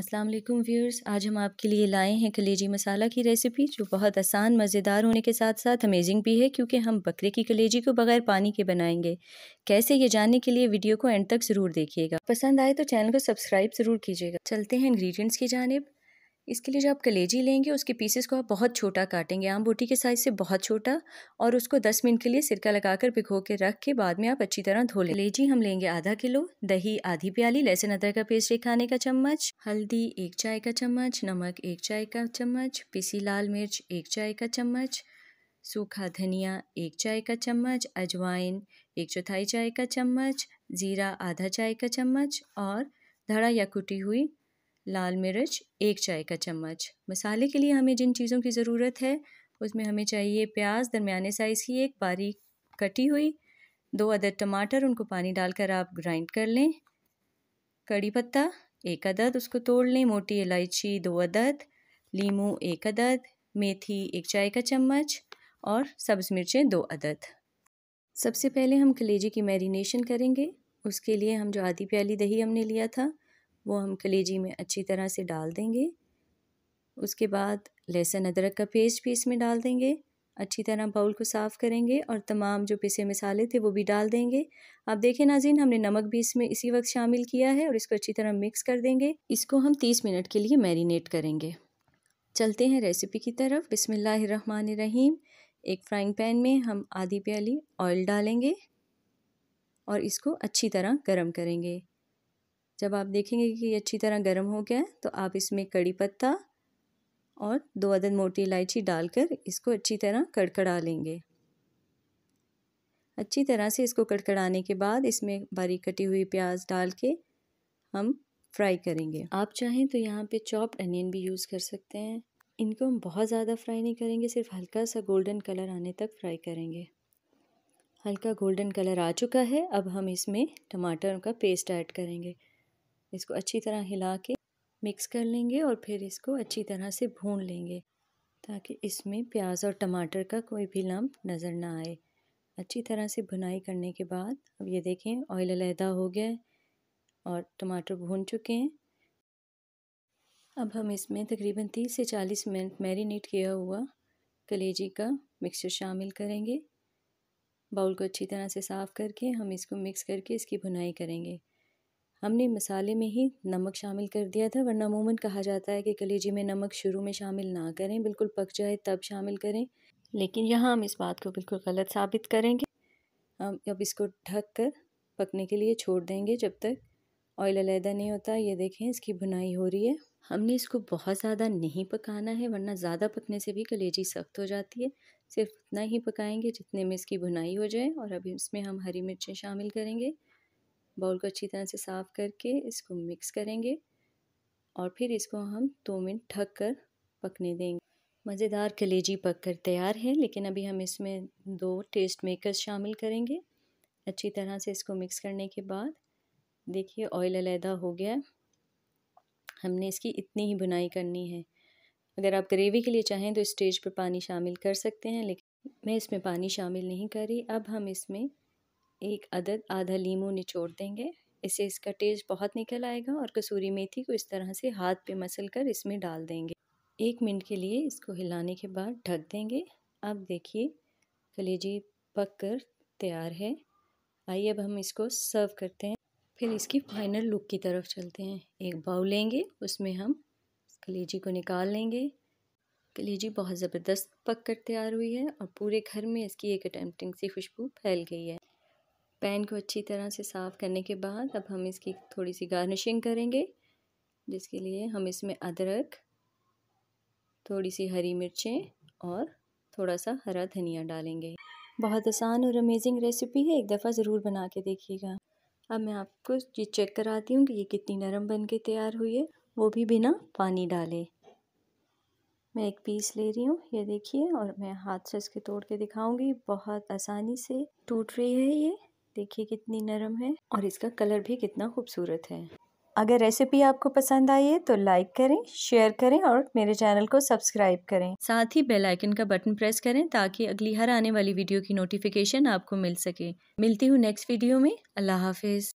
अस्सलाम वालेकुम व्यूअर्स आज हम आपके लिए लाए हैं कलेजी मसाला की रेसिपी जो बहुत आसान मज़ेदार होने के साथ साथ अमेजिंग भी है क्योंकि हम बकरे की कलेजी को बगैर पानी के बनाएंगे कैसे ये जानने के लिए वीडियो को एंड तक ज़रूर देखिएगा पसंद आए तो चैनल को सब्सक्राइब ज़रूर कीजिएगा चलते हैं इंग्रेडिएंट्स की जानब इसके लिए जो आप कलेजी लेंगे उसके पीसेस को आप बहुत छोटा काटेंगे आम बूटी के साइज़ से बहुत छोटा और उसको दस मिनट के लिए सिरका लगाकर भिगो के रख के बाद में आप अच्छी तरह धो लें कलेजी हम लेंगे आधा किलो दही आधी प्याली लहसुन अदरक का पेस्ट एक खाने का चम्मच हल्दी एक चाय का चम्मच नमक एक चाय का चम्मच पीसी लाल मिर्च एक चाय का चम्मच सूखा धनिया एक चाय का चम्मच अजवाइन एक चौथाई चाय का चम्मच ज़ीरा आधा चाय का चम्मच और धड़ा या कुटी हुई लाल मिर्च एक चाय का चम्मच मसाले के लिए हमें जिन चीज़ों की ज़रूरत है उसमें हमें चाहिए प्याज दरमियाने साइज़ की एक बारीक कटी हुई दो अदद टमाटर उनको पानी डालकर आप ग्राइंड कर लें कड़ी पत्ता एक अदद उसको तोड़ लें मोटी इलायची दो अदद लीमू एक अदद मेथी एक चाय का चम्मच और सब्ज़ मिर्चें दो अदद सबसे पहले हम कलेजे की मैरिनेशन करेंगे उसके लिए हम जो आधी प्याली दही हमने लिया था वो हम कलेजी में अच्छी तरह से डाल देंगे उसके बाद लहसुन अदरक का पेस्ट भी इसमें डाल देंगे अच्छी तरह बाउल को साफ़ करेंगे और तमाम जो पिसे मसाले थे वो भी डाल देंगे आप देखें नाजिन हमने नमक भी इसमें इसी वक्त शामिल किया है और इसको अच्छी तरह मिक्स कर देंगे इसको हम तीस मिनट के लिए मैरिनेट करेंगे चलते हैं रेसिपी की तरफ बिसमीम एक फ्राइंग पैन में हम आधी प्याली ऑयल डालेंगे और इसको अच्छी तरह गर्म करेंगे जब आप देखेंगे कि ये अच्छी तरह गर्म हो गया है तो आप इसमें कड़ी पत्ता और दो अदद मोटी इलायची डालकर इसको अच्छी तरह कड़कड़ा लेंगे अच्छी तरह से इसको कड़कड़ाने के बाद इसमें बारीक कटी हुई प्याज डाल के हम फ्राई करेंगे आप चाहें तो यहाँ पे चॉप्ड अनियन भी यूज़ कर सकते हैं इनको हम बहुत ज़्यादा फ्राई नहीं करेंगे सिर्फ हल्का सा गोल्डन कलर आने तक फ्राई करेंगे हल्का गोल्डन कलर आ चुका है अब हम इसमें टमाटर का पेस्ट ऐड करेंगे इसको अच्छी तरह हिला के मिक्स कर लेंगे और फिर इसको अच्छी तरह से भून लेंगे ताकि इसमें प्याज और टमाटर का कोई भी लम्ब नज़र ना आए अच्छी तरह से भुनाई करने के बाद अब ये देखें ऑयल अलहदा हो गया है और टमाटर भून चुके हैं अब हम इसमें तकरीबन तीस से चालीस मिनट मैरिनेट किया हुआ कलेजी का मिक्सचर शामिल करेंगे बाउल को अच्छी तरह से साफ़ करके हम इसको मिक्स करके इसकी भुनाई करेंगे हमने मसाले में ही नमक शामिल कर दिया था वरना अमूमन कहा जाता है कि कलेजी में नमक शुरू में शामिल ना करें बिल्कुल पक जाए तब शामिल करें लेकिन यहाँ हम इस बात को बिल्कुल गलत साबित करेंगे हम अब इसको ढक कर पकने के लिए छोड़ देंगे जब तक ऑयल अलहदा नहीं होता ये देखें इसकी बुनाई हो रही है हमने इसको बहुत ज़्यादा नहीं पकाना है वरना ज़्यादा पकने से भी कलेजी सख्त हो जाती है सिर्फ उतना ही पकाएंगे जितने में इसकी बुनाई हो जाए और अब इसमें हम हरी मिर्चें शामिल करेंगे बाउल को अच्छी तरह से साफ़ करके इसको मिक्स करेंगे और फिर इसको हम दो मिनट ढक कर पकने देंगे मज़ेदार कलेजी पक कर तैयार है लेकिन अभी हम इसमें दो टेस्ट मेकर्स शामिल करेंगे अच्छी तरह से इसको मिक्स करने के बाद देखिए ऑयल अलहदा हो गया हमने इसकी इतनी ही बुनाई करनी है अगर आप ग्रेवी के लिए चाहें तो इस्टेज स्टेज पर पानी शामिल कर सकते हैं लेकिन मैं इसमें पानी शामिल नहीं करी अब हम इसमें एक अदद आधा लीमू निचोड़ देंगे इससे इसका टेस्ट बहुत निकल आएगा और कसूरी मेथी को इस तरह से हाथ पे मसल कर इसमें डाल देंगे एक मिनट के लिए इसको हिलाने के बाद ढक देंगे अब देखिए कलेजी पक कर तैयार है आइए अब हम इसको सर्व करते हैं फिर इसकी फाइनल लुक की तरफ चलते हैं एक बाउल लेंगे उसमें हम कलेजी को निकाल लेंगे कलेजी बहुत ज़बरदस्त पक कर तैयार हुई है और पूरे घर में इसकी एक अटैम्पटिंग सी खुशबू फैल गई है पैन को अच्छी तरह से साफ़ करने के बाद अब हम इसकी थोड़ी सी गार्निशिंग करेंगे जिसके लिए हम इसमें अदरक थोड़ी सी हरी मिर्चें और थोड़ा सा हरा धनिया डालेंगे बहुत आसान और अमेजिंग रेसिपी है एक दफ़ा ज़रूर बना के देखिएगा अब मैं आपको ये चेक कराती हूँ कि ये कितनी नरम बन के तैयार हुई है वो भी बिना पानी डाले मैं एक पीस ले रही हूँ ये देखिए और मैं हाथ से इसके तोड़ के दिखाऊंगी बहुत आसानी से टूट रही है ये देखिए कितनी नरम है और इसका कलर भी कितना खूबसूरत है अगर रेसिपी आपको पसंद आई है तो लाइक करें शेयर करें और मेरे चैनल को सब्सक्राइब करें साथ ही बेल आइकन का बटन प्रेस करें ताकि अगली हर आने वाली वीडियो की नोटिफिकेशन आपको मिल सके मिलती हूँ नेक्स्ट वीडियो में अल्लाह हाफिज़